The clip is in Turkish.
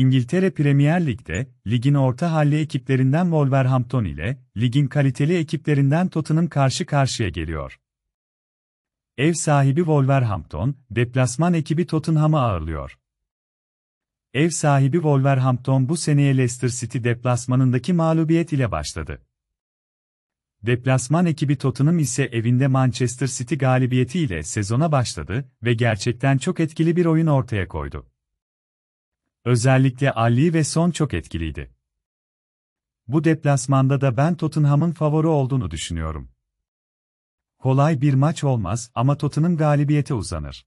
İngiltere Premier Lig'de, ligin orta halli ekiplerinden Wolverhampton ile, ligin kaliteli ekiplerinden Tottenham karşı karşıya geliyor. Ev sahibi Wolverhampton, deplasman ekibi Tottenham'ı ağırlıyor. Ev sahibi Wolverhampton bu seneye Leicester City deplasmanındaki mağlubiyet ile başladı. Deplasman ekibi Tottenham ise evinde Manchester City galibiyetiyle sezona başladı ve gerçekten çok etkili bir oyun ortaya koydu. Özellikle Ali ve Son çok etkiliydi. Bu deplasmanda da ben Tottenham'ın favori olduğunu düşünüyorum. Kolay bir maç olmaz ama Tottenham galibiyete uzanır.